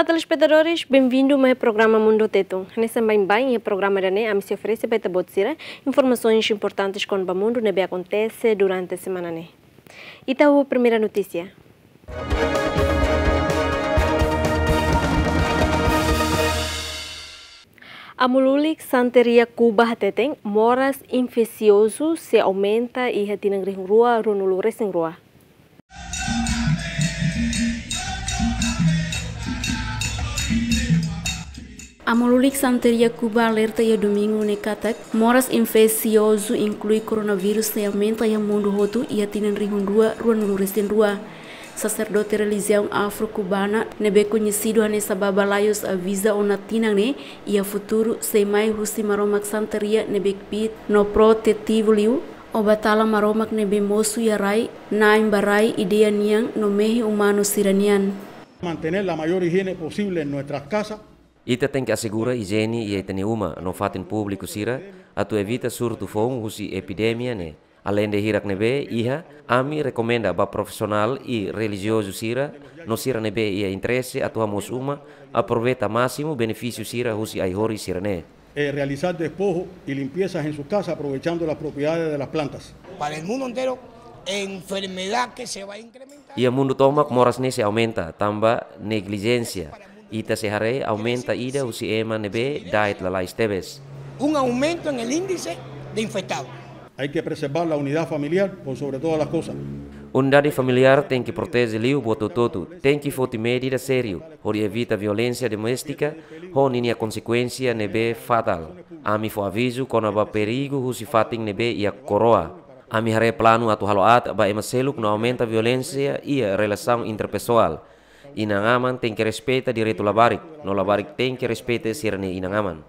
Olá telespectadores, bem-vindo ao meu programa Mundo Teto. Nesse bem bem, o programa da NE se oferece para botar informações importantes com o mundo que acontece durante a semana. Né? Então, a primeira notícia. Amulik santeria Cuba teteng moras infeccioso se aumenta e hatinang rua runulures rua. Amolulik santeria Cuba alerta ya domingo katak moras infeccioso inclui coronavirus ne aumenta ya mundu hotu ia tinan rihun dua ruan luristin dua. Sacerdote religião afro-cubana nebe conhecido sababa layos avisa ona tinang ne ia futuru sei mai husi maromak santeria be pit no protetivo liu obatala maromak nebe mosu ya rai naim barai idea niang no mehi umano siranian. Mantener la mayor higiene posible en nuestras casas Ita tem que assegurar higiene e ita uma, não fatem público sira, a tu evita surto fong husi epidemia ne. Além de hirak nebe, iha, ami recomenda ba profesional e religioso sira, no sira nebe ia interesse a tua uma, aproveita máximo benefício sira husi hori sira ne. Eh, realizar despojo y limpiezas en su casa aprovechando las propiedades de las plantas. Para el mundo entero enfermedad que se va a incrementar. Y el mundo toma moras rasne se aumenta, tamba negligencia. Ita Sehare aumenta ida o CMNB Dait Lalá Esteves. Um aumento no índice de infectados. Hay que preservar la unidad familiar por sobre todas las cosas. Unidade familiar tem que proteger o botototo, tem que fazer medida sério, para evitar violência doméstica, ou nenhuma consequência nebe fatal. A mi foi aviso quando há perigo que se fatem nebe e a coroa. A mi plano atu haloat ba emaseluk não aumenta a violência e a relação interpessoal. inangaman ten que respeta derecho labarik, no labarik ten que respete sirne inangaman.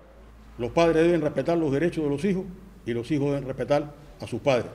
Los padres deben respetar los derechos de los hijos y los hijos deben respetar a sus padres.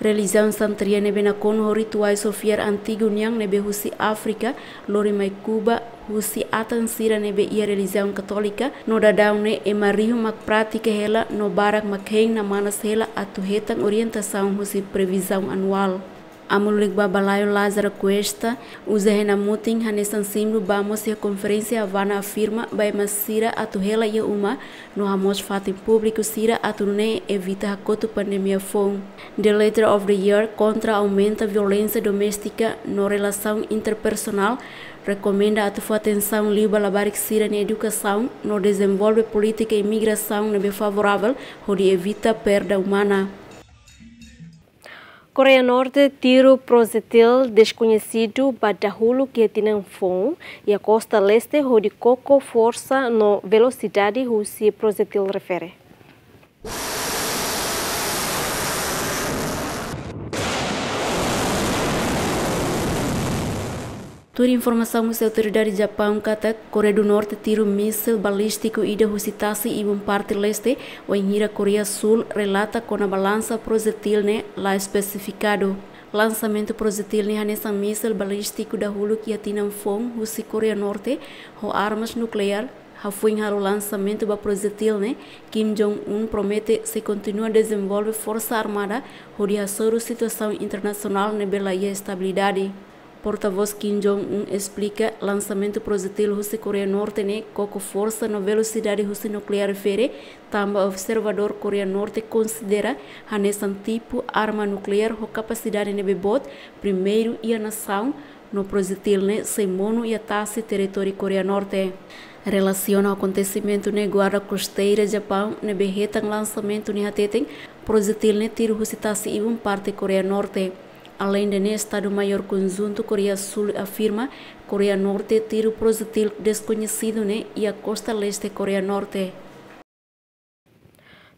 Religião Santeria nebe na kono rituais sofiar antigo nyang nebe husi África, lori mai Cuba, husi atan sira nebe ia religião católica, no dadau ne e marihu mak prática hela, no barak mak hein na manas hela atu hetan orientação husi previsão anual. Amulik Babalayo Lázaro Cuesta, o Zerrena Mutin, Hanessan Simbro, Bamos e a Conferência Havana afirma, Baima Sira, Aturrela e é Uma, no Ramos Fato em Público, Sira, Aturne, evita a coto pandemia fom The Letter of the Year contra aumenta a violência doméstica na relação interpersonal, recomenda a tua atenção livre labar que sira na educação, no desenvolve política e imigração não é favorável, onde evita a perda humana. Coreia Norte tiro tira desconhecido projetil que Badahulo é Kietinanfon e a costa leste rodicou com força na velocidade a que o refere. Toda informação se autoridade de Japão kata Coreia do Norte um míssil balístico e de rusitasi e um parte leste, o enhira Coreia Sul relata com a balança projetil né, lá especificado. Lançamento projetil né nessa míssil balístico da Hulu que atina um fom, Rússia Coreia Norte, com armas nuclear, Rafuin o lançamento do projetil, né? Kim Jong-un promete se continua a desenvolver força armada, rodear a situação internacional na né, bela e estabilidade. Porta-voz Kim Jong-un explica lançamento projetil Rússia Coreia Norte ne né, coco força na velocidade Rússia nuclear fere, tamba observador Coreia Norte considera hanesan tipo arma nuclear com capacidade de bebot, primeiro e a nação, no projetil ne né, seimono e a território Coreia Norte. Relaciona ao acontecimento na guarda costeira Japão, na berreta lançamento de projetil ne né, tiro Rússia tasse e um parte Coreia Norte. Além do Estado-Maior Conjunto, Coreia Sul afirma Coreia Norte tiro o projetil desconhecido né, e a costa leste Coreia Norte.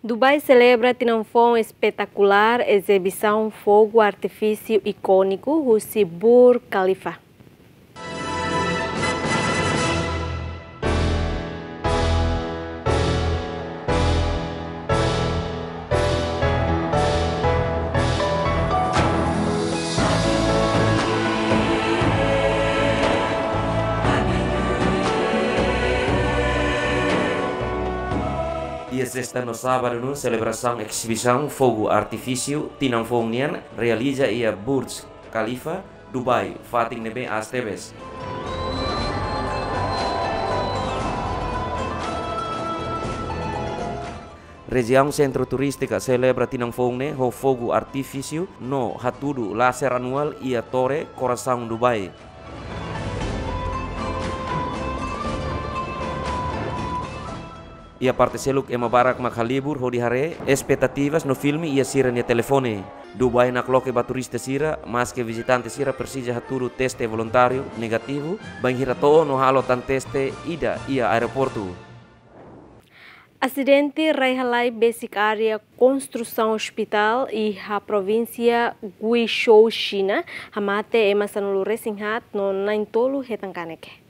Dubai celebra Tinanfon espetacular exibição fogo artifício icônico Husi Bur Khalifa. desta no sábado no celebração exibição fogo artifício tinam nian realiza ia Burj Khalifa Dubai fating nebe Astebes. Região Centro Turística celebra fongne ho fogo artifício no Hatudu Laser Anual ia tore Torre Coração Dubai. Ia particelo e mabarak makalibur hodi hare expectativas no filme ia sira nia telefone. Dubai na cloque ba turista sira, mas que visitante sira persija haturu teste voluntário negativo, bang to no halo tan teste ida ia aeroporto. Acidente Raihalai Basic Area Construção Hospital e a província Guizhou, China, hamate emasanulu resinghat no nain tolu hetankaneke.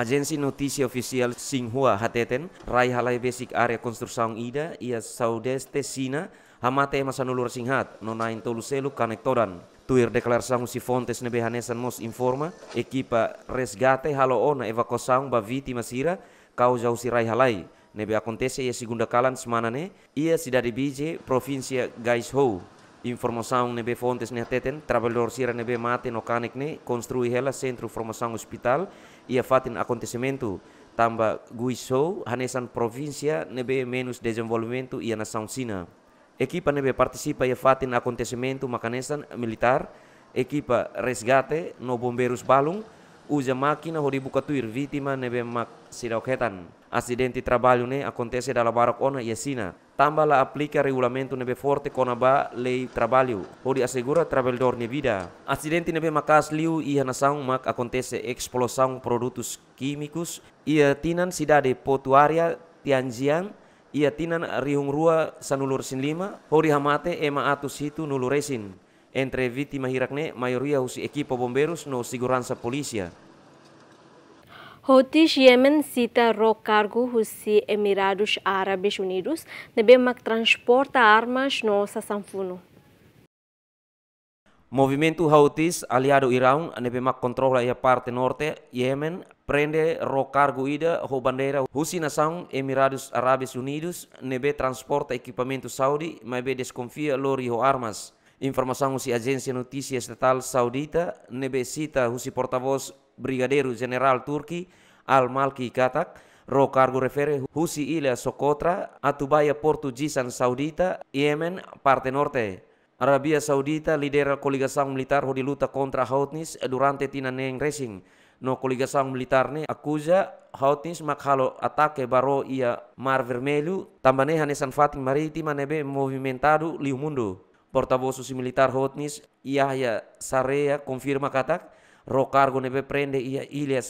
Agensi notisi ofisial Singhua hateten rai halai basic area construção ida ia saudeste Sina hamate masanulur singhat nonain Tuluselu tolu kanektoran. Tuir declaração si fontes nebehanesan mos informa Ekipa resgate halo ona baviti Masira masira, kau causa si rai halai. Nebe akontese ia segunda calan semanane ia dari Bije, Provinsi Gaishou. Informação nebe fontes ne hateten, sira nebe mate no kanek ne construi hela sentru hospital ia fatin akontesimentu tamba guiso hanesan provinsia nebe menus desenvolvimento ia nação sina. ekipa nebe partisipa ia fatin akontesimentu makanesan militar, ekipa resgate no bomberus balung, uja makina hori tuir vitima nebe mak sirauketan asidenti trabalho ne acontece da ona yesina. Tamba Tambala aplica regulamento nebe forte konaba ba lei trabalho, di assegura trabalhador ne vida. Asidenti nebe makas liu e nasang mak acontece explosão produtos químicos iha tinan cidade potuaria Tianjian, ia tinan rihung rua sanulur sin lima, hori hamate ema atus hitu nuluresin. Entre vítima hirakne, maioria usi equipo bomberos no segurança polícia. Houthis Yemen cita ro cargo Rússia Emirados Árabes Unidos, nebemak é transporta armas no Sassanfuno. Movimento Houthis, aliado Irão, nebemak controla a parte norte, Yemen, prende ro cargo ida ro bandeira Rússia nação Emirados Árabes Unidos, nebe transporta equipamento saudi, mas desconfia lori ho armas. Informação se agência notícia estatal saudita, nebe cita Houthi porta-voz Brigadeiro General Turki Al-Malki Katak, ro cargo refere Husi Ilha Socotra, Atubaya Jisan Saudita, Yemen, parte norte. Arabia Saudita lidera coligação militar hodi luta kontra Houthis durante tina tinaneng racing. No coligação militar ne akuja Houthis makhalo atake baro ia e Mar Vermelho, tambane hanesan Fatim maritima Manebe movimentado liu mundo. Portavoz militar Houthis Yahya Sarea konfirma katak Rokargo cargo ne be prende ia ilias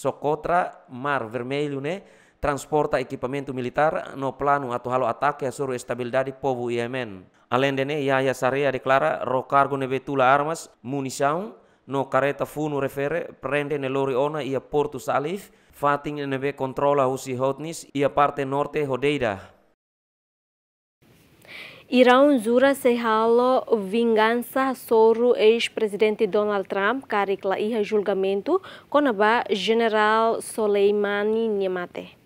Socotra, Mar Vermelho, Transporta equipamento militar no plano halo ataque a suru estabilidade povo Yemen. Além de ia ia Saria declara rokargo cargo ne armas, munição, no careta funu refere prende ne lori ona ia Porto Salif, fatin ne be controla husi hotnis ia parte norte Hodeida. Irão zura se halo vingança soro ex-presidente Donald Trump caricla e julgamento o general Soleimani Niemate.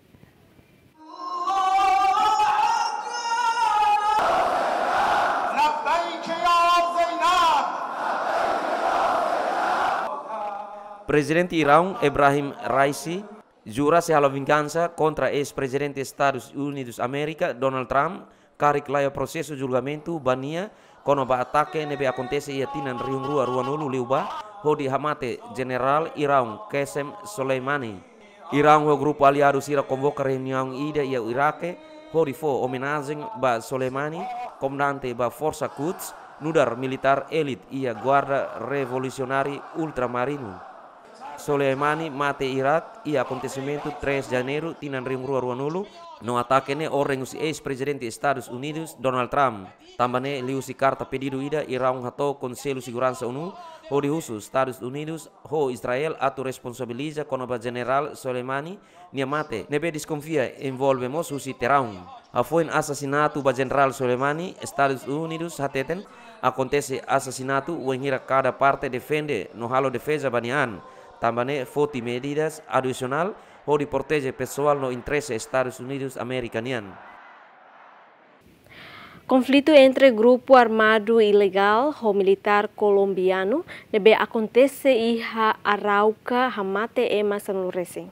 Presidente Irão Ibrahim Raisi jura se halo vingança contra ex-presidente Estados Unidos América Donald Trump Karik layo prosesu julgamento bania kono ba atake nebe akontese ia tinan riung rua rua nulu liuba hodi hamate general iraung Kesem Soleimani iraung ho grup aliado sira convoca reunião ida ia ho hodi fo omenazing ba Soleimani komnante ba forsa kuts nudar militar elit ia guarda revolusionari ultramarino Soleimani mate Irak ia acontecimento 3 de janeiro tinan riung rua rua nulu no ataque ne orang usi ex-presidente Estados Unidos Donald Trump tambane liu si carta pedido ida irão hato Conselho Segurança ONU ho di husus Estados Unidos ho Israel atu responsabiliza konoba general Soleimani nia mate nebe desconfia envolvemos husi terão afoin assassinatu ba general Soleimani Estados Unidos hateten acontece assassinato wenhira kada parte defende no halo defesa banian tambane foti medidas adicional o de pessoal no interese Estados Unidos americanian. Conflito entre grupo armado ilegal ou militar colombiano debe acontece e a Arauca hamate ema sanuresen.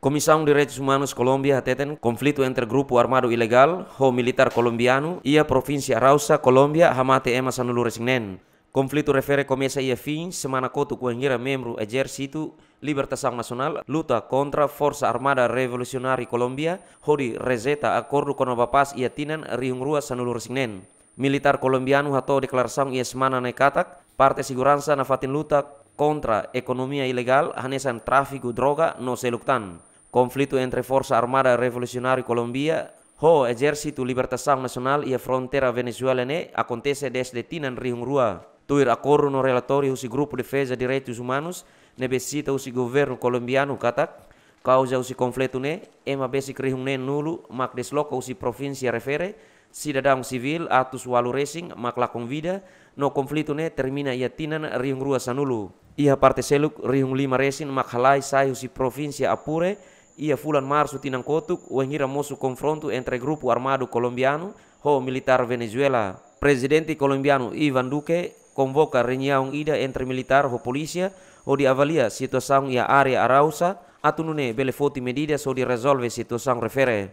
Comissão de Direitos Humanos Colômbia ateten conflito entre grupo armado ilegal ou militar colombiano e a província Arauca, Colômbia, hamate ema sanuresen. Conflito refere começa ia fim, semana coto quangira membro exército Libertação Nacional luta kontra forsa Armada Revolucionária Colômbia, hori rezeta acordo com a paz e atinan riungrua sanulur singnen. Militar colombiano hato declaração ia semana nekatak, parte segurança na fatin luta kontra ekonomia ilegal, hanesan tráfico droga no seluktan. Conflito entre forsa Armada Revolucionária Colômbia Ho Exército Libertação nasional e frontera venezuelene ne acontece desde Tinan Riungrua. Tuir no relatori usi gruppo defesa diretti usumanos ne besita usi governo colombiano katak causa usi conflitto ne ema besi krihung ne nulu mak desloka usi provinsia refere si dadang civil atus walu racing mak lakong vida no conflitto ne termina ia tinan riung rua sanulu ia parte seluk riung lima racing mak halai sai usi provinsia apure ia fulan marsu tinang kotuk wengira mosu konfrontu entre grupo armado colombiano ho militar venezuela Presidente colombiano Ivan Duque convocar reunião ida entre militar ou polícia ou de avaliar situação e área ya arausa, atunune belefote medidas ou de resolve situação refere.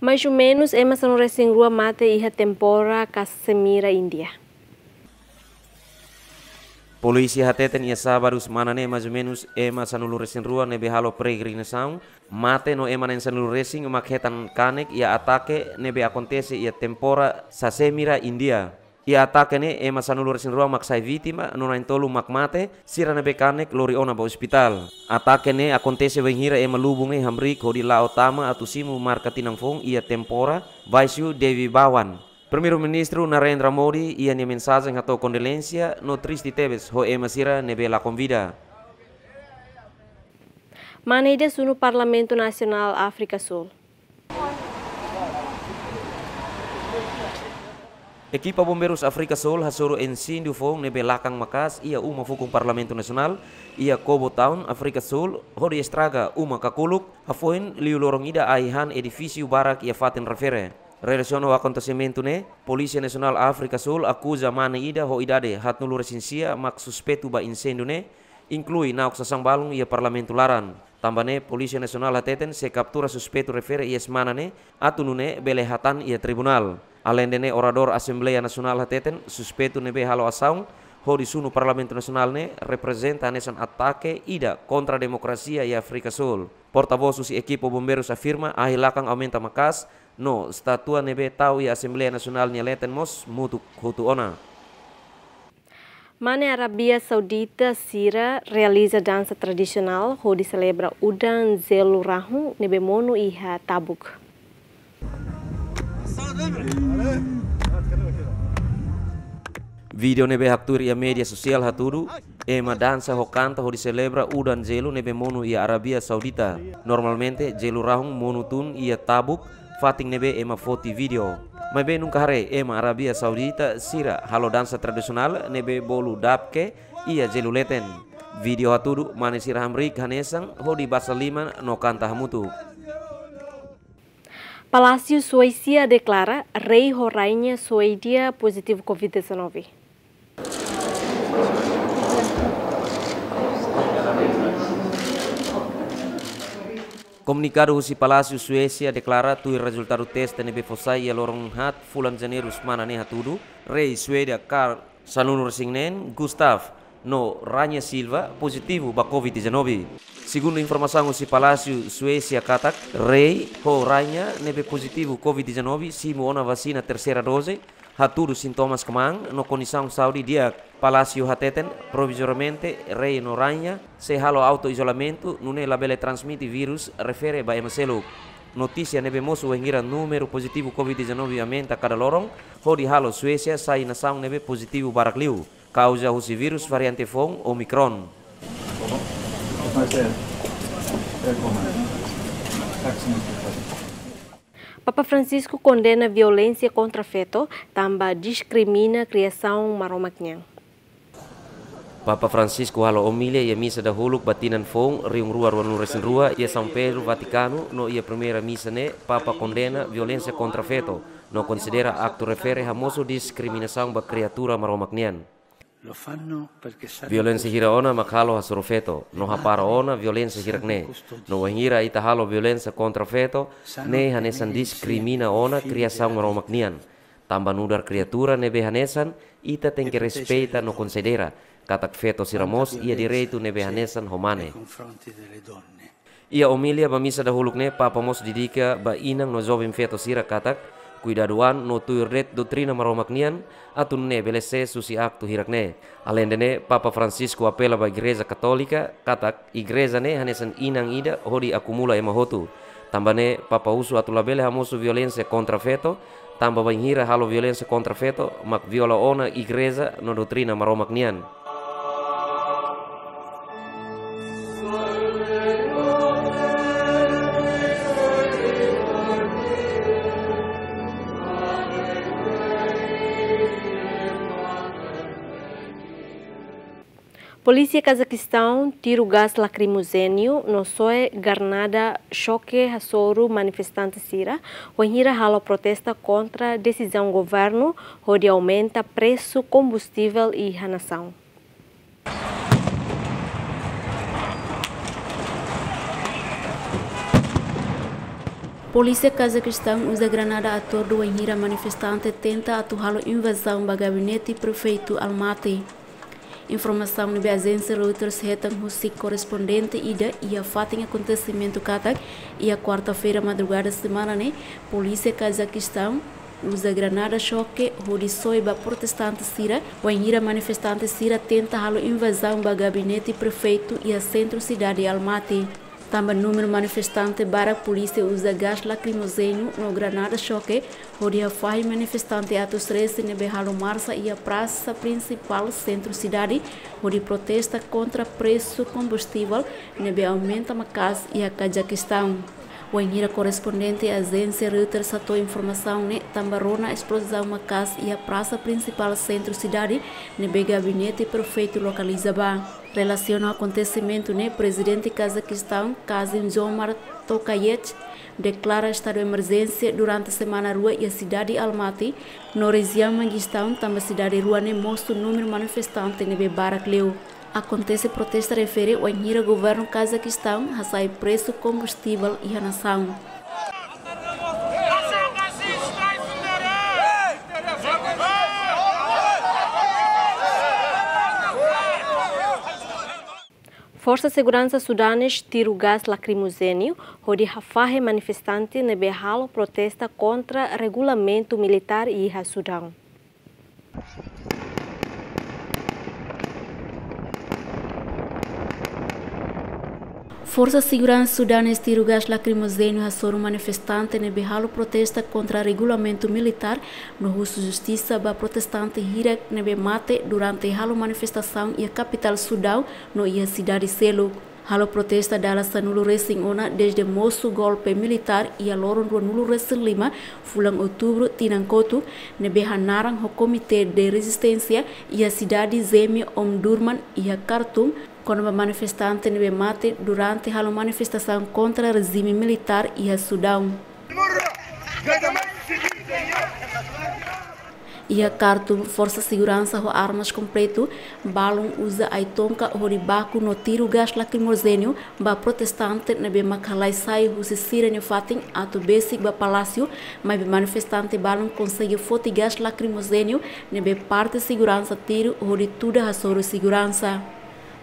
Mais ou menos, é mas não recém rua mate e a tempora Casemira Índia. Polícia hateten ia sabarus manane mais ou menos ema sanulu resin rua nebe halo peregrinação mate no ema nen sanulu uma ketan kanek ia ataque nebe acontece ia tempora sasemira India ia atakane e sin sinrua maksai vitima nona entolu makmate sirana bekanek lori ona ba hospital atakane akontese wenghira e malubung e hamri kodi laotama atusimu markatinang fong ia tempora vaisyu devi bawan Primeiro Ministro Narendra Modi ia ne mensagem hatou condolência no tebes ho e masira la convida. Maneida sunu Parlamento Nacional Afrika Sul. Equipa Bombeiros Afrika Sul ensin incêndio fong nebe lakang makas ia uma fukung Parlamento nasional ia Kobo Town Afrika Sul hori estraga uma kakuluk hafoin liu lorong ida aihan edifisiu barak ia faten refere. Relacionado ao acontecimento ne polisi nasional Afrika Sul akuza mana ida ho idade nulu resinsia mak suspetu ba insendu ne inklui naok sasang balung ia Parlamento Laran. Tambane polisi nasional hateten se suspetu refere ia semana atunune belehatan ia tribunal alendene orador Assemblea Nasional hateten suspetu nebe halo asaung ho disunu Parlamento nasional ne representa nesan atake ida kontra demokrasi ya Afrika Sul. Portavoz ekipo equipo bomberos afirma ahilakang aumenta makas no statua nebe tau ya asamblea nasional ne leten mos mutu hutu ona. Mane Arabia Saudita Sira realiza dansa tradisional ho selebra Udan zelurahu nebe monu Iha Tabuk. Video nebe haktur ia media sosial haturu Ema dansa ho di ho udan jelu nebe monu ia Arabia Saudita Normalmente jelu rahung monu tun ia tabuk fating nebe ema foti video Mai be nung kahare ema Arabia Saudita sira halo dansa tradisional nebe bolu dapke ia jelu leten Video haturu manisir hamrik hanesang ho di basaliman no kanta hamutu Palácio Suecia declara rei ou rainha Suédia positivo Covid-19. Comunicado Rusi Palácio Suécia declara tui resultado teste nebe fossai e lorong hat fulan janeiro semana ne hatudu, rei Suédia Karl Sanunur Singnen Gustav no Ranya Silva positivo para Covid-19. Segundo informação, si Palacio Suécia Katak, rei ho Ranya, neve positivo Covid-19, simo ona vacina terceira dose, haturu sintomas kemang, no condição Saudi dia Palacio Hateten, provisoriamente rei no Ranya se halo auto-isolamento, nune labele transmiti virus refere ba emselo. Notícia neve moço wengira número positivo Covid-19 aumenta cada lorong, ho di halo Suecia sai nação neve positivo barakliu causahu si virus variante Fong Omicron. Papa Francisco condena violência contra feto, tambah discrimina a criação maromaknya. Papa Francisco halo omilha ia missa da huluk batinan fong riung rua rua nuresin rua ia São Pedro Vaticano no ia primeira missa ne Papa condena violência contra feto no considera acto refere famoso discriminação ba criatura maromaknian. Violenza hira ona makalo hasoro feto, no hapara ona violenza hira ne, no wahira ita halo violenza kontra feto, ne hanesan diskrimina ona kriasan romak nian. Tamba nudar criatura nebe hanesan, ita tengker e que respeita no considera, katak feto siramos ia direitu nebe hanesan homane. Ia omilia misa dahuluk ne papamos didika ba inang no jovim feto sira katak, kuidaduan no red dotrina maromaknian atun ne belese susi ne hirakne alendene Papa Francisco apela ba Igreja Katolika katak i igreja ne hanesan inang ida hodi akumula ema hotu tambane Papa usu atu labele hamusu violencia kontra feto tamba hira halo violencia kontra feto mak viola ona i igreja no dotrina maromacnian Polícia Cazaquistão tira o gás lacrimogênio no soe garnada choque soro manifestante Sira. O Enhira Halo protesta contra a decisão do governo onde aumenta preço combustível e ranação. Polícia Cazaquistão usa granada a torre do Enhira manifestante tenta aturrá a invasão do gabinete prefeito Almaty. Informação no Biazense Reuters retam o correspondente ida e a em acontecimento Katak tá? e a quarta-feira madrugada semana, né? Polícia Cazaquistão usa granada choque, Rodisoiba protestante Sira, Wanhira manifestante Sira tenta halo invasão ba gabinete prefeito e a centro cidade Almaty. Também número manifestante para a polícia usa gás lacrimogênio no granada choque, onde faz manifestante atos 13 na Berralo Marça e a praça principal centro-cidade, onde protesta contra preço combustível, nebe aumenta macas e a Cajaquistão. O engenheiro correspondente agência Reuters atou informação ne né? tambarona explosão macas e a praça principal centro-cidade, nebe gabinete prefeito localizaba relaciona ao acontecimento, né? presidente cazaquistão Kazim Jomar Tokayev declara estado de emergência durante a semana rua e a cidade de Almaty, no região Manguistão, também a cidade de rua, né? mostra o número manifestante manifestantes né? Baracleu. Acontece protesta refere ao governo cazaquistão, a sair preço combustível e a nação. Força Segurança Sudanes tira o gás lacrimogênio, onde Rafahe manifestante Neberhalo protesta contra regulamento militar e Sudão. Forças de segurança sudanas o gás lacrimogêneo a soro manifestante na Behalo protesta contra regulamento militar no Russo Justiça ba protestante Hirak nebe mate durante halo manifestação e a capital Sudão no ia cidade Selo. Halo protesta dala sa nulo resin ona desde moço golpe militar e a loron do nulo resin lima fulang outubro tinankoto nebe hanarang ho comitê de resistência e a cidade Zemi Omdurman e a Khartoum quando manifestantes ne mate durante a manifestação contra o regime militar e a Sudão. E a carta Força Segurança com armas completo, balão usa a itonka horibaku no tiro gás lacrimogênio ba protestante na be makalai sai husi sira fatin ato basic ba palácio, mas be manifestante balão consegue foti gás lacrimogênio ne parte segurança tiro hori tudo a segurança.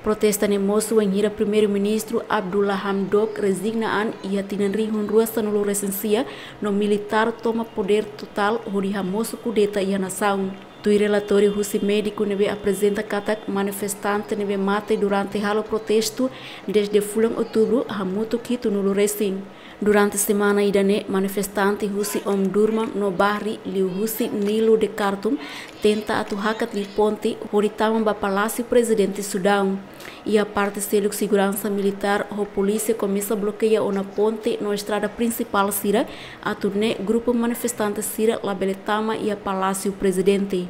Protesta wang hira primeiro-ministro Abdullah Hamdok rezignaan ia ia rihun rua sanulu resensia no militar toma poder total hori mosu kudeta ia nação. Tui relatori mediku mediku nebe apresenta katak manifestante nebe mate durante halo protestu desde fulang outubro hamuto kito no resing Durante semana idane manifestante husi om Durman no bahri liu husi nilu de kartum tenta hakat li ponte horitaman ba palasi presidente sudang. e a parte do de segurança militar, a polícia começa a bloquear uma ponte na estrada principal Sira, a turnê grupo manifestante Sira, Labeletama e a Palácio Presidente.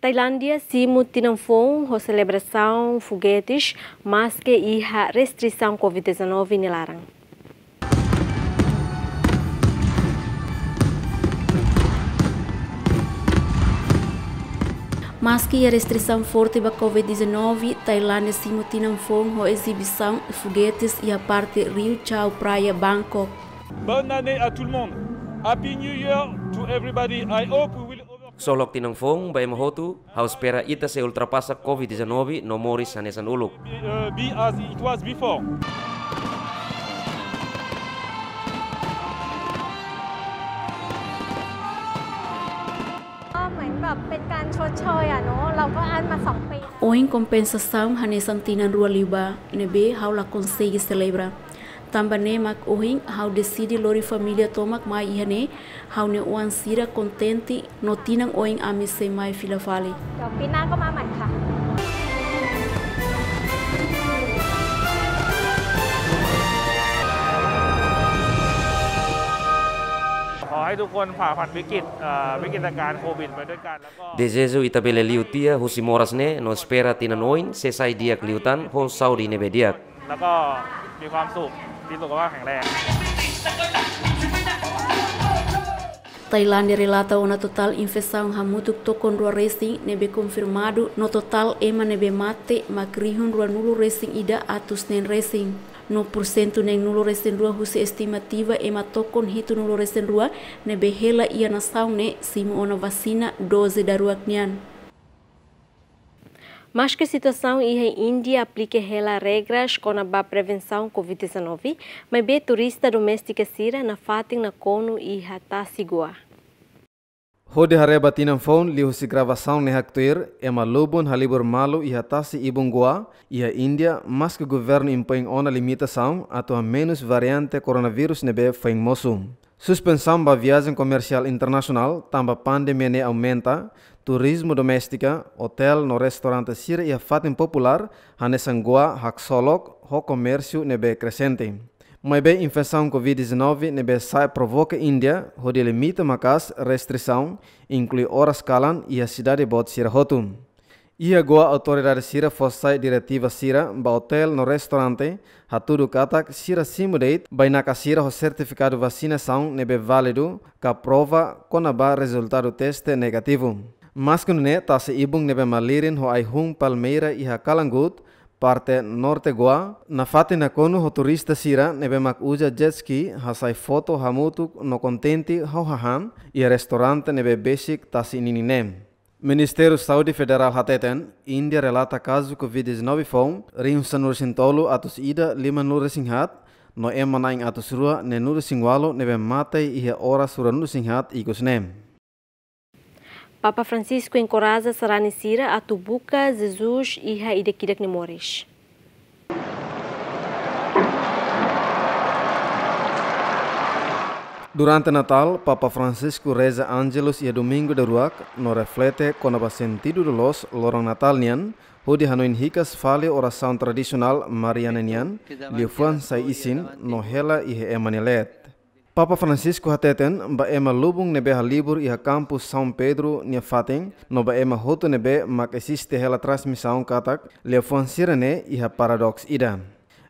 Tailândia se mutinanfon a celebração foguetes, mas que a restrição Covid-19 nilarang. mas que a restrição forte da Covid-19, Tailândia se motinanfou a exibição de foguetes e a parte Rio Chao Praia Bangkok. Bom ano a todo mundo. Happy New Year to everybody. I hope we will Solok tinangfong bay mahotu house pera ita se ultrapasa COVID-19 no mori sanesan uluk. Uh, be as it was before. ชดเชยอ่ะเนาะเราก็อั้นมาสองปี Hoy compensação Hanesantina Rualiba, nebe haula consegue celebrar. Tambane mak ohin hau decide lori família mai ihane hau ne oan sira contente no tinang oin mai filafale. ให้ทุกคนฝ่าฟันวิกฤตวิกฤตการโควิดไปด้วยกันแล้วก็ Desejo itabele liutia husimoras ne no spera tina noin se sai diak liutan ho saudi ne bediak Thailand di relata una total infecção hamutuk tokon rua racing nebe konfirmadu no total ema nebe mate makrihun rua nulu racing ida atus nen racing. no porcento nem nulo resen rua se estimativa e com hito nulo resen rua ne behela ia nação sim simo ona vacina 12 da rua knian. Mas que situação e a Índia aplique regras com a prevenção Covid-19, mas bem turista doméstica sira na fatin na conu e hatá siguar. Hode hare batinam phone lihu si gravação ne haktuir ema lobon halibur malu iha tasi gua iha India mas que governo impõe ona limitação ato a menos variante coronavirus nebe feng mosum. Suspensão ba viagem comercial internacional tamba pandemia ne aumenta turismo doméstica hotel no restaurante sir iha fatin popular hak solok ho comércio nebe crescente. Mai bem, infecção Covid-19 nebe sai provoca Índia, onde limita macas restrição, inclui horas calan e a cidade bot sira hotum. E agora a autoridade sira forçai diretiva sira ba hotel no restaurante, hatudo katak sira ba bainaka sira o certificado vacinação nebe válido, ka prova conaba resultado teste negativo. Mas que não é, ta tá se ibung nebe malirin ho hung palmeira e ha calangut, parte norte goa na fate na konu ho turista sira nebe mak uja jet ski sai foto mutu no contenti ho hahan i restaurante nebe basic tas nem Ministério Saúde Federal hateten India relata caso COVID-19 fom rim sanur tolu atus ida lima nur singhat no emanaing atus rua nenur singwalo nebe matai ia ora suranur singhat ikus nem Papa Francisco encoraja Saranisira a tubuca Jesus e haidekidak nemores. Durante Natal, Papa Francisco reza Angelus e Domingo de Ruac no reflete com o sentido de los lorong natalnian, onde hanoin hikas fale oração tradicional marianenian, fuan sai isin no hela e emanilet. Papa Francisco hateten ba ema lubung nebe libur iha kampus São Pedro nia Fateng no ba ema hotu nebe mak esiste hela transmissão katak lefoansirane iha paradox ida.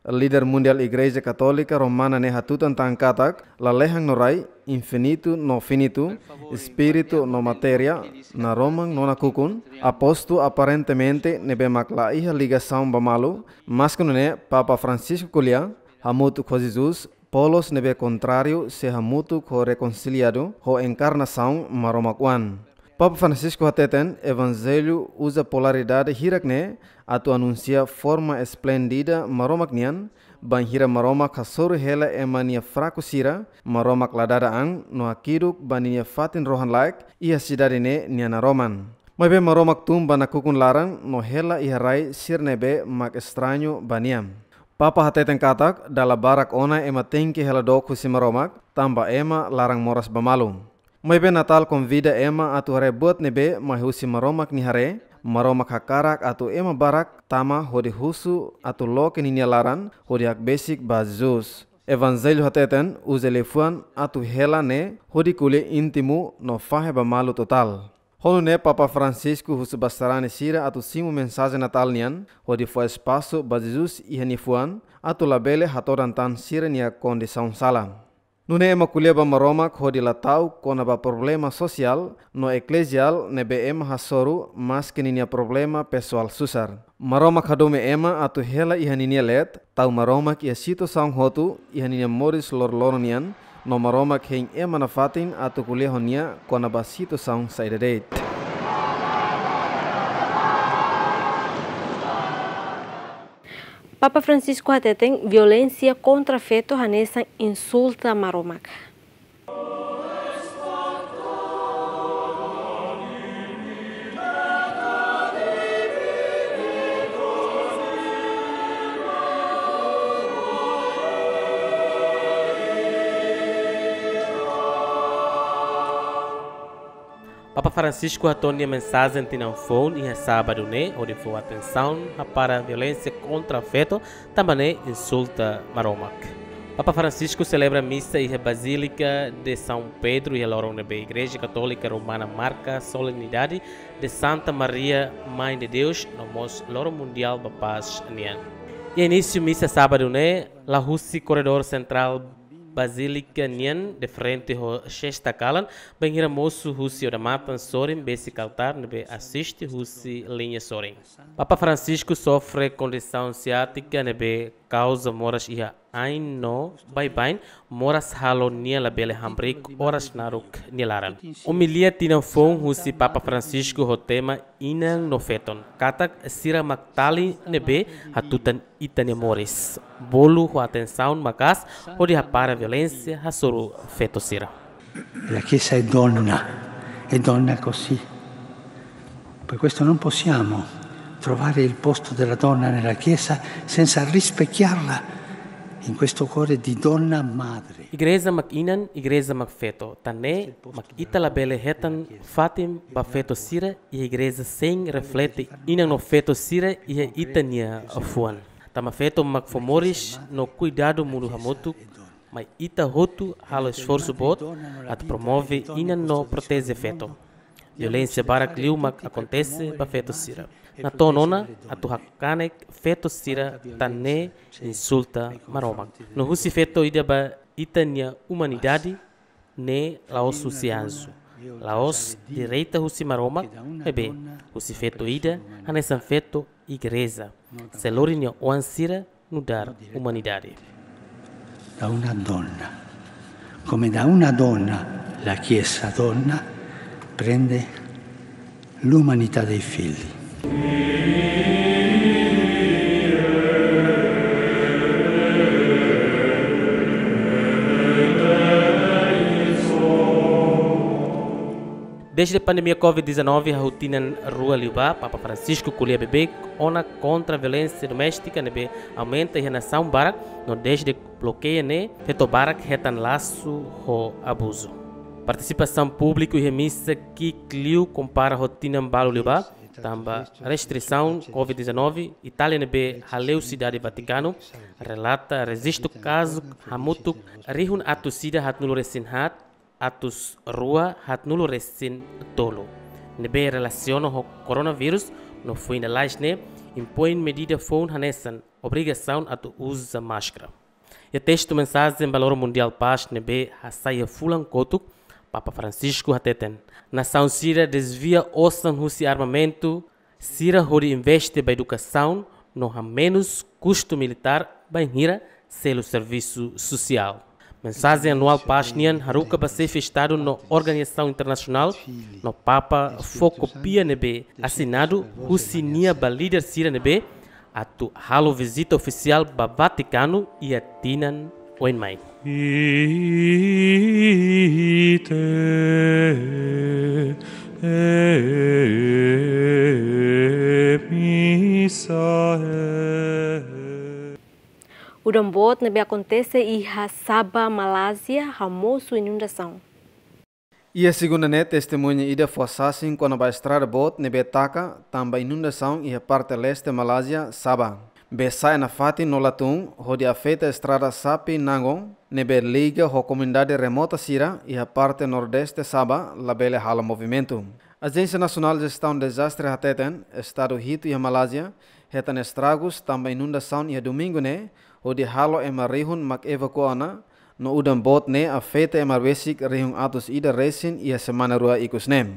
Líder mundial Igreja Católica Romana ne hatutan tan katak lalehang rai infinitu no finitu, espiritu no materia, na Roman no na kukun, aposto aparentemente nebe makla iha ligação bamalu, mas kunune Papa Francisco kulia, hamutu kwa Jesus Polos nebe contrário se hamutu ko reconciliado ho encarnação maromakuan. Papa Francisco Hateten, Evangelho usa polaridade hirakne atu anuncia forma esplendida maromaknian banhira hira maromak hasor hela emania fraco sira maromak ladada ang no akiruk bania fatin rohan laik ia sidarine niana roman. Mas bem maromak tum banakukun larang no hela iharai sirnebe mak estranho baniam. Papa hateten katak dala barak ona ema tingki hela doku simaromak tamba ema larang moras bamalu. Mebe Natal konvida ema atu hare buat nebe husi maromak ni hare maromak hakarak atu ema barak tama hodi husu atu loke ni laran hodi hak besik zus. Evangelho hateten uzelefuan atu hela ne hodi kule intimu no fahe bamalu total ne Papa Francisco sebastarane Sira atu simu nian, natalnian, onde foi espaço Jesus e fuan, atu labele hatoran tan Sira nia saun salam. Nune ema kuleba maroma di latau kona ba problema sosial no ne be ema hasoru mas nia problema pesual susar. Maroma kadome ema atu hela ihaninia let, tau maroma kia sito saung hotu ihaninia moris lor nian, maroma que em manafatin a tukulê honia quando a situação sai direito. Papa Francisco atetem violência contra feto hanesan insulta maromak. Papa Francisco retorna a mensagem de não fone e sábado, né, onde foi atenção para a violência contra o feto, também insulta Maromac. Papa Francisco celebra missa em Basílica de São Pedro e Lorone da Igreja Católica Romana marca a solenidade de Santa Maria, Mãe de Deus, no Loro Mundial da Paz E início missa sábado, né, La Rússia Corredor Central Nian, de frente ao sexta calan banheira moço Rússia ora matan sorin besi caltar nebe assiste Rússia linha sorin Papa Francisco sofre condição ciática nebe causa moras ia aino bai bain moras halo niela bele hambrik oras naruk nielaran. Umilia tinang fong husi Papa Francisco hotema tema no feton. Katak sira maktali nebe hatutan itane moris. Bolu ho atenção makas ho di hapara violência hasuru feto sira. La Chiesa è donna, è donna così. Per questo non possiamo trovare il posto della donna nella Chiesa senza rispecchiarla in questo cuore di donna madre. Igreza Igreja Makinan, Igreja Makfeto, Tane, Makitala Belehetan, Fatim, Bafeto Sire, e igreza Sem Reflete, Inan feto Sire, e Itania Afuan. Tamafeto Makfomorish, no cuidado Muruhamotu, ma ita rotu halo esforço bot, at promove inan no protege feto. Violência barak liumak acontece para feto sira. Na tonona, a tuhakane feto sira tane insulta maroma No husi feto ida ba itania humanidade ne laos husianzu. Laos direita husi e bem husi feto ida anesan feto igreja. Selorinia oan sira dar humanidade. Da una donna, come da una donna la chiesa donna, prende l'umanità dei figli. Desde a pandemia Covid-19, a rotina na rua Liubá, Papa Francisco a bebê, ona contra a violência doméstica, né, aumenta e renação barak, no desde bloqueia, né, reto barak, retan laço, ho abuso. Participação pública e remissa que Clio compara rotina Mbalo Liba, também restrição Covid-19, Itália NB Haleu Cidade Vaticano, relata resisto caso Hamutuk Rihun Atusida Hatnuloresin Hat, Atus Rua Hatnuloresin Tolo. NB relaciona o coronavírus no fim da Lajne, impõe medida Fon Hanessan, obrigação a usar máscara. E texto mensagem em valor mundial paz NB Hassaia Fulan Kotuk, Papa Francisco hateten. Nação síria desvia Ostan Rússia armamento. Síria hori investe na educação, não há menos custo militar, bem hira, selo serviço social. Mensagem anual Pashnian Haruka Pacific Estado na Organização Internacional, no Papa Foco Pia Nebe, assinado Husinia ba líder Síria Nebe, tu halo visita oficial ba Vaticano e a atinan oinmai ite O Dombot nebe acontece e a Sabah, Malásia, ramou inundação. E a segunda né, testemunha ida fossassem quando a estrada bot nebe taca, também inundação e a parte leste Malásia, Sabah. Besai na fati no latum, rodi afeta estrada Sapi Nangon, Neberliga a comunidade remota Sira e a parte nordeste Saba, labele hala movimento. A Agência Nacional de Gestão de Desastres Hateten, então, Estado Rito e a Malásia, retan estragos, também inundação e a domingo né, o de halo e marihun mak evacuana, no udan bot ne né? a feita e marvesic rihun atos ida resin e a semana rua ikus nem. Né?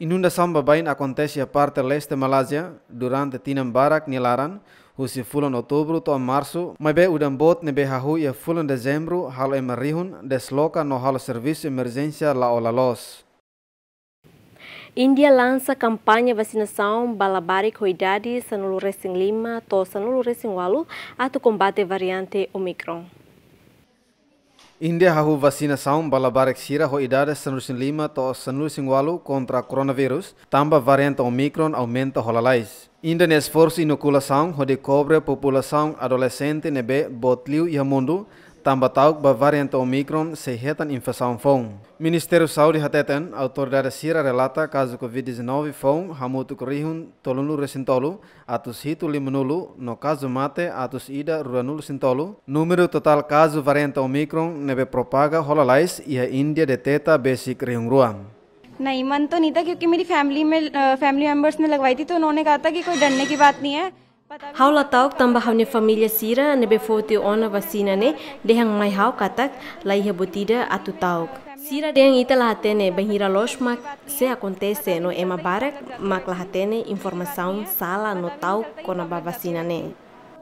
Inundação babain acontece a parte leste Malásia, durante Tinambarak Nilaran, Husi si fulon outubro to março mas be udam bot ne be hahu ia fulon dezembro halo emerihun desloca no halo servis emergência la olalos Índia lança campanha vacinação balabari com idade sanulo resing lima to sanulo resing walu atu combate variante Omicron. India hahu vacinação bala barak sira ho idade sanursin lima to sanursin walu contra coronavírus tamba variante Omicron aumenta holalais. India ne inoculação ho de cobre população adolescente nebe botliu e mundo tambah tahu bahwa varian Omicron sehatan infeksi fong. fom. Saudi hateten autor dari Sira relata kasus Covid-19 fom hamutuk korihun tolunu resintolu, atus hitu limunulu, no kasus mate atus ida ruanulu sintolu. Numero total kasus varian Omicron nebe propaga holalais e India deteta basic rihung ruam. नहीं मन तो नहीं था क्योंकि मेरी फैमिली में family members ने लगवाई थी तो उन्होंने कहा था कि कोई डरने की बात नहीं है Haula tauk tamba haune sira nebe foti ona vasina ne dehang mai hau katak lai hebotida atu tauk. Sira dehang ita lahatene bahira losmak se acontece no ema barak mak lahatene informação sala no tauk kona ba ne.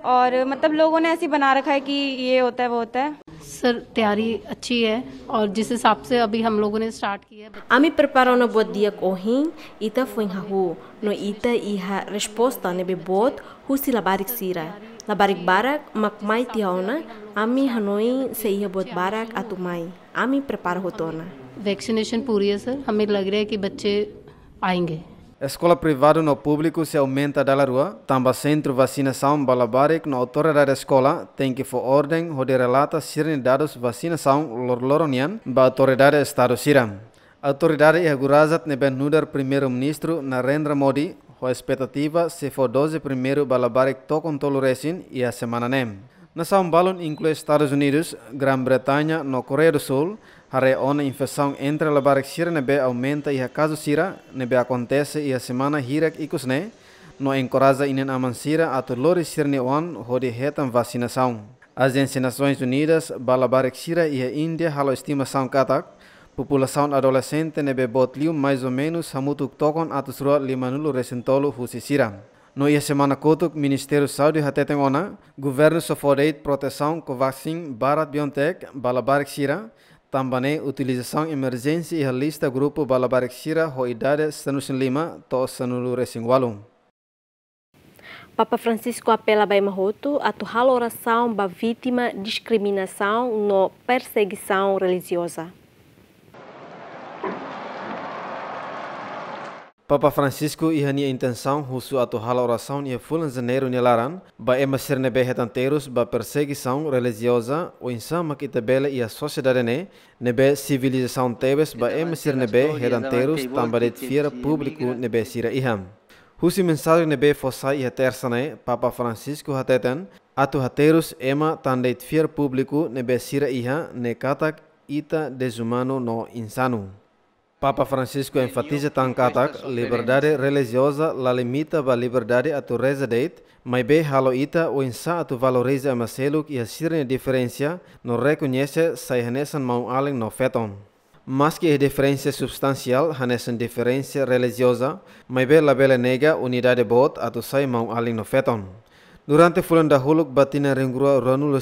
और मतलब लोगों ने ऐसी बना रखा है कि ये होता है वो होता है सर तैयारी अच्छी है और जिस हिसाब से अभी हम लोगों ने स्टार्ट किया है आमी प्रिपेरोनो बोत दिया कोहिं इता फुइहा हु नो इता इहा रिस्पोस्ता बे बोत हुसी लाबारिक सीरा बारक barak makmai tiaona आमी हनोई से यह बहुत बारक आतुमाई आमी प्रपार होतो ना वैक्सीनेशन पूरी है सर हमें लग रहा है कि बच्चे आएंगे Escola privada no público se aumenta da rua, tamba centro vacinação balabarik na autoridade escola tem que for ordem onde relata sirne dados vacinação lorloronian ba autoridade estado siram. Autoridade inaugurazat neben nudar primeiro-ministro Narendra Modi, a expectativa se for 12 primeiro balabarik to controlo resin e a semana nem. Na São inclui Estados Unidos, Grã-Bretanha, no Coreia do Sul, Hare ona infecção entra la barexira nebe aumenta e a caso sira nebe acontece e a semana hirak ikus ne no encoraja inen amansira a lori sirne on hode retam vacinação. As Nações Unidas, Balabarexira e a Índia halo são katak, população adolescente nebe botliu mais ou menos hamutuk tokon atusrua limanulu resentolo fusisira No ia semana kotuk Ministério Saúde hateteng ona, governo soforeit proteção Covaxin Bharat Biontech Balabarexira, Tambane utilização emergência e a lista grupo Balabarexira Roidade Sanusin Lima to Sanulu Resingualum. Papa Francisco apela bem marroto a total oração ba vítima discriminação no perseguição religiosa. Papa Francisco e hania intenção atu hala oração e fulan janeiro laran ba ema serne behetan terus ba perseguição religiosa o insama que tabela e a sociedade ne, nebe civilização tebes ba ema serne be tamba tambaret fiera publiku nebe sira iham. Husi mensagem nebe fossa terse tersane, Papa Francisco hateten, atu haterus ema tandeit fiera publiku nebe sira iha ne katak ita desumano no insanu. Papa Francisco enfatiza tangkatak liberdade religiosa la limita ba liberdade atu residate, mas bem halo ita o insa atu valoriza a maseluk e sirne no reconhece sai hanesan mau aling no feton. Mas e diferensia substansial, substancial hanesan diferensia religiosa, mai be la bela nega unidade bot atu sai mau aling no feton. Durante fulan dahuluk batina rengrua ronu lo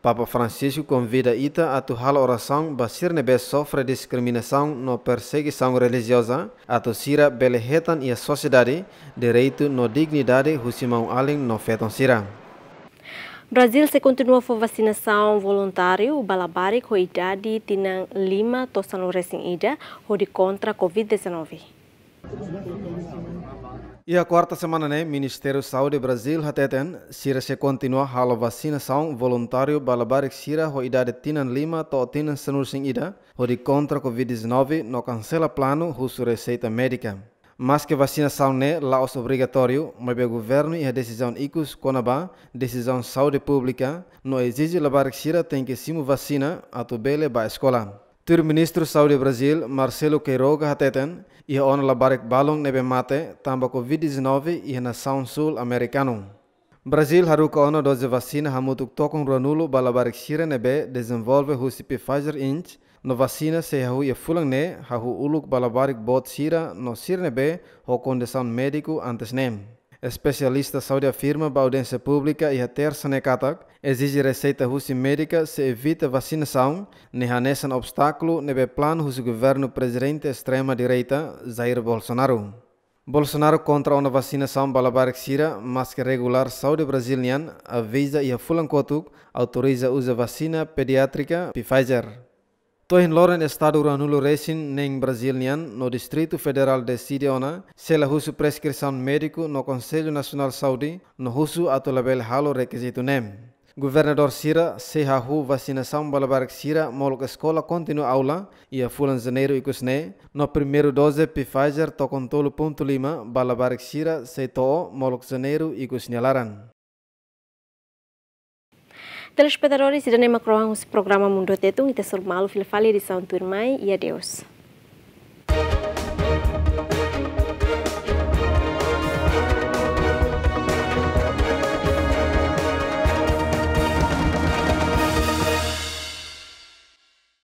Papa Francisco convida Ita a torrar a oração basir nebe sofre discriminação no perseguição religiosa, a tosira belehetan e a sociedade, direito no dignidade husimão além no feton sira. Brasil se continua com vacinação voluntária, o balabari com idade tinang lima tosan resing ida, ou de contra Covid-19. E a quarta semana, né, Ministério Saúde Brasil hateten sira se continua hal vacinação voluntário balabarik sira ho idade tinan lima to tinan senur sing ida ho de contra covid-19 no cancela plano de receita médica. Mas que vacinação né é obrigatório, mas o governo e a decisão icus conaba decisão saúde pública no exige labarik sira tem que simu vacina a bele ba escola. tur ministro Saúde Brasil, Marcelo Queiroga Hateten, ia on labarek balong nebe mate tamba Covid-19 na nação sul-americano. Brasil haruka ono doze vacina hamutuk tokong bala balabarek sira nebe desenvolve hu Pfizer inch No vacina se hahu ia fulang ne hahu uluk balabarik bot sira no sira nebe ho kondesan mediku antes nem. Especialista saúde afirma que a audiência pública e a terça necatak exige receita russa médica se evita vacinação, nem um obstáculo no plano russo governo presidente extrema-direita Jair Bolsonaro. Bolsonaro contra uma vacinação balabar xira, mas que regular saúde brasiliana avisa e a fulankotuk autoriza usa vacina pediátrica Pfizer. Tohin Loren Estado Ranulu Racing nem Brasil no Distrito Federal de Sidiona, sela husu prescrição médico no Conselho Nacional Saudi no husu ato label halo requisito nem. Governador Sira Sehahu vacinação balabark Sira moloca escola continua aula ia fulan janeiro e kusne no primeiro dose Pfizer Pfizer tokontolo ponto lima balabark Sira to, moloca janeiro e kusnelaran. Telespectadores, irá nem macroar o programa Mundo Tetum e te sormalo, filha fala edição turma e adeus.